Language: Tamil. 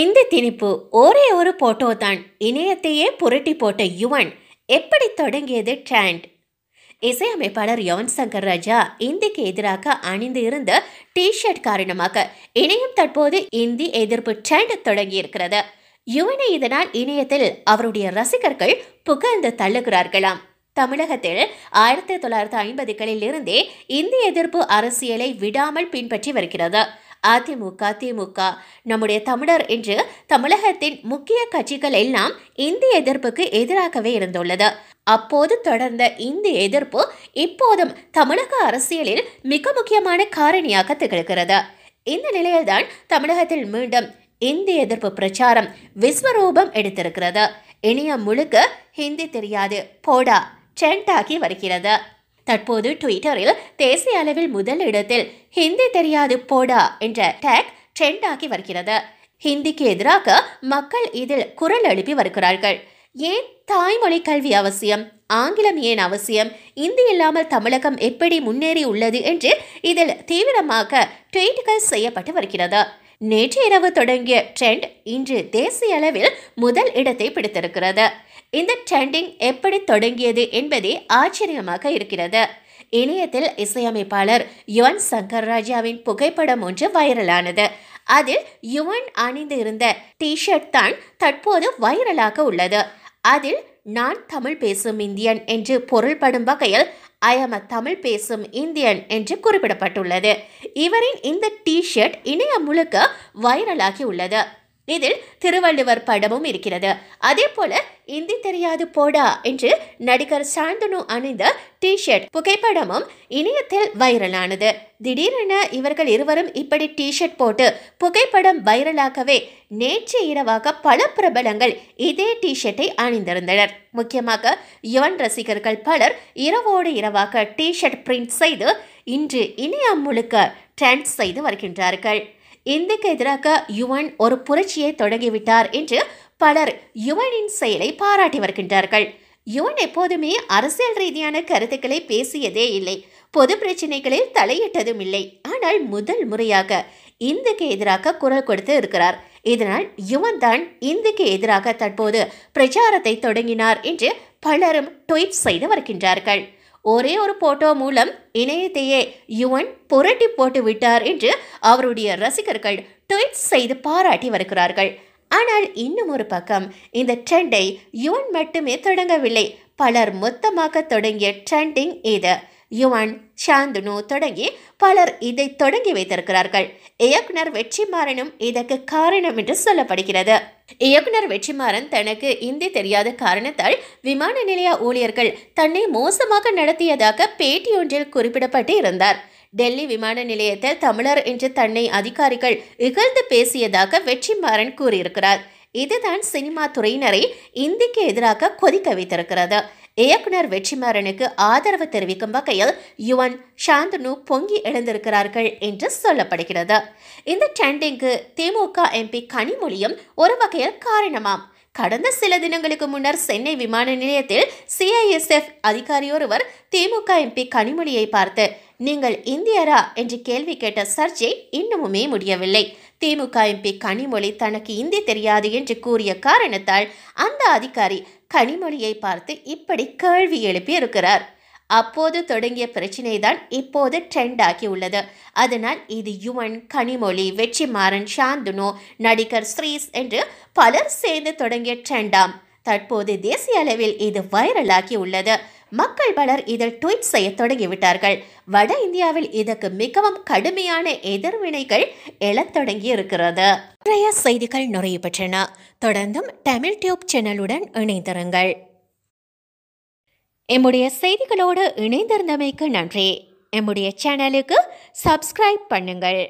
இந்த திணிப்பு ஒரே ஒரு போட்டோ தான் இணையத்தையே புரட்டி போட்ட யுவன் எப்படி தொடங்கியது ட்ரெண்ட் இசையமைப்பாளர் யவன் சங்கர் ராஜா இந்திக்கு எதிராக அணிந்து இருந்த டிஷர்ட் காரணமாக இணையம் தற்போது இந்தி எதிர்ப்பு ட்ரெண்ட் தொடங்கி இருக்கிறது யுவனை இதனால் இணையத்தில் அவருடைய ரசிகர்கள் புகழ்ந்து தள்ளுகிறார்களாம் தமிழகத்தில் ஆயிரத்தி தொள்ளாயிரத்தி ஐம்பதுகளில் இருந்தே இந்தி எதிர்ப்பு அரசியலை விடாமல் பின்பற்றி வருகிறது அதிமுக திமுக நம்முடைய தமிழர் என்று தமிழகத்தின் முக்கிய கட்சிகள் எல்லாம் இந்தி எதிர்ப்புக்கு எதிராகவே இருந்துள்ளது அப்போது தொடர்ந்த இந்த எதிர்ப்பு இப்போதும் தமிழக அரசியலில் மிக முக்கியமான காரணியாக திகழ்கிறது இந்த நிலையில்தான் தமிழகத்தில் மீண்டும் இந்தி எதிர்ப்பு பிரச்சாரம் விஸ்வரூபம் எடுத்திருக்கிறது இனிய முழுக்க ஹிந்தி தெரியாது போடா ட்ரெண்ட் ஆகி வருகிறது தற்போது ட்விட்டரில் தேசிய அளவில் முதல் இடத்தில் ஹிந்தி தெரியாது போடா என்ற டேக் ட்ரெண்ட் ஆகி வருகிறது ஹிந்திக்கு எதிராக மக்கள் இதில் குரல் எழுப்பி வருகிறார்கள் ஏன் தாய்மொழி கல்வி அவசியம் ஆங்கிலம் ஏன் அவசியம் இந்தி இல்லாமல் தமிழகம் எப்படி முன்னேறி உள்ளது என்று இதில் தீவிரமாக ட்வீட்டுகள் செய்யப்பட்டு வருகிறது நேற்று இரவு தொடங்கிய ட்ரெண்ட் இன்று தேசிய அளவில் முதல் இடத்தை பிடித்திருக்கிறது இந்த ட்ரெண்டிங் எப்படி தொடங்கியது என்பதே ஆச்சரியமாக இருக்கிறது இணையத்தில் இசையமைப்பாளர் யுவன் சங்கர் ராஜாவின் புகைப்படம் ஒன்று வைரலானது அதில் யுவன் அணிந்து இருந்த டிஷர்ட் தான் தற்போது வைரலாக உள்ளது அதில் நான் தமிழ் பேசும் இந்தியன் என்று பொருள்படும் வகையில் அயம தமிழ் பேசும் இந்தியன் என்று குறிப்பிடப்பட்டுள்ளது இவரின் இந்த டிஷர்ட் இணையம் முழுக்க வைரலாகி உள்ளது இதில் திருவள்ளுவர் படமும் இருக்கிறது அதே போல இந்தி தெரியாது போடா என்று நடிகர் சாந்தனு அணிந்த டி ஷர்ட் புகைப்படமும் இணையத்தில் வைரலானது திடீரென இவர்கள் இருவரும் இப்படி டி ஷர்ட் போட்டு புகைப்படம் வைரலாகவே நேற்று இரவாக பல பிரபலங்கள் இதே டி ஷர்ட்டை அணிந்திருந்தனர் முக்கியமாக யுவன் ரசிகர்கள் பலர் இரவோடு இரவாக டி ஷர்ட் பிரிண்ட் செய்து இன்று இணையம் முழுக்க ட்ரெண்ட் செய்து வருகின்றார்கள் இந்திக்கு எதிராக யுவன் ஒரு புரட்சியை தொடங்கிவிட்டார் என்று பலர் யுவனின் செயலை பாராட்டி வருகின்றார்கள் யுவன் எப்போதுமே அரசியல் ரீதியான கருத்துக்களை பேசியதே இல்லை பொது பிரச்சனைகளில் தலையிட்டதும் இல்லை ஆனால் முதல் முறையாக இந்துக்கு எதிராக குரல் கொடுத்து இருக்கிறார் இதனால் யுவன் தான் இந்துக்கு எதிராக தற்போது பிரச்சாரத்தை தொடங்கினார் என்று பலரும் ட்வீட் செய்து வருகின்றார்கள் ஒரே ஒரு போட்டோ மூலம் இணையத்தையே யுவன் புரட்டி போட்டு விட்டார் என்று அவருடைய ரசிகர்கள் ட்வீட் செய்து பாராட்டி வருகிறார்கள் ஆனால் இன்னும் ஒரு பக்கம் இந்த ட்ரெண்டை யுவன் மட்டுமே தொடங்கவில்லை பலர் மொத்தமாக தொடங்கிய ட்ரெண்டிங் இது யுவன் சாந்துனு தொடங்கி பலர் இதை தொடங்கி வைத்திருக்கிறார்கள் இயக்குனர் வெற்றிமாறனும் இதற்கு காரணம் என்று சொல்லப்படுகிறது இயக்குனர் வெற்றிமாறன் தனக்கு இந்தி தெரியாத காரணத்தால் விமான நிலைய ஊழியர்கள் தன்னை மோசமாக நடத்தியதாக பேட்டியொன்றில் குறிப்பிடப்பட்டு இருந்தார் டெல்லி விமான நிலையத்தில் தமிழர் என்று தன்னை அதிகாரிகள் இகழ்ந்து பேசியதாக வெற்றிமாறன் கூறியிருக்கிறார் இதுதான் சினிமா துறையினரை இந்திக்கு எதிராக கொதிக்க வைத்திருக்கிறது இயக்குனர் வெற்றிமாறனுக்கு ஆதரவு தெரிவிக்கும் வகையில் யுவன் சாந்தனு பொங்கி எழுந்திருக்கிறார்கள் என்று சொல்லப்படுகிறது இந்த ட்ரெண்டிங்கு திமுக எம்பி கனிமொழியும் ஒரு வகையில் காரணமாம் கடந்த சில தினங்களுக்கு முன்னர் சென்னை விமான நிலையத்தில் சிஐஎஸ்எஃப் அதிகாரியொருவர் திமுக எம்பி கனிமொழியை பார்த்து நீங்கள் இந்தியரா என்று கேள்வி கேட்ட சர்ச்சை இன்னமுமே முடியவில்லை திமுக எம்பி கனிமொழி தனக்கு இந்தி தெரியாது என்று கூறிய காரணத்தால் அந்த அதிகாரி கனிமொழியை பார்த்து இப்படி கேள்வி எழுப்பி இருக்கிறார் அப்போது தொடங்கிய பிரச்சினை தான் இப்போது ட்ரெண்ட் ஆகி உள்ளது அதனால் இது யுவன் கனிமொழி வெற்றிமாறன் சாந்துனு நடிகர் ஸ்ரீஸ் என்று பலர் சேர்ந்து தொடங்கிய ட்ரெண்டாம் தற்போது தேசிய அளவில் இது வைரலாகி உள்ளது மக்கள் பலர் இதில் ட்வீட் செய்ய தொடங்கிவிட்டார்கள் வட இந்தியாவில் இதற்கு மிகவும் கடுமையான எதிர்வினைகள் எழத் தொடங்கி இருக்கிறது இன்றைய செய்திகள் நிறைவு பெற்றன தொடர்ந்தும் தமிழ் டியூப் சேனலுடன் இணைந்திருங்கள் எம்முடைய செய்திகளோடு இணைந்திருந்தமைக்கு நன்றி எம்முடைய சேனலுக்கு சப்ஸ்கிரைப் பண்ணுங்கள்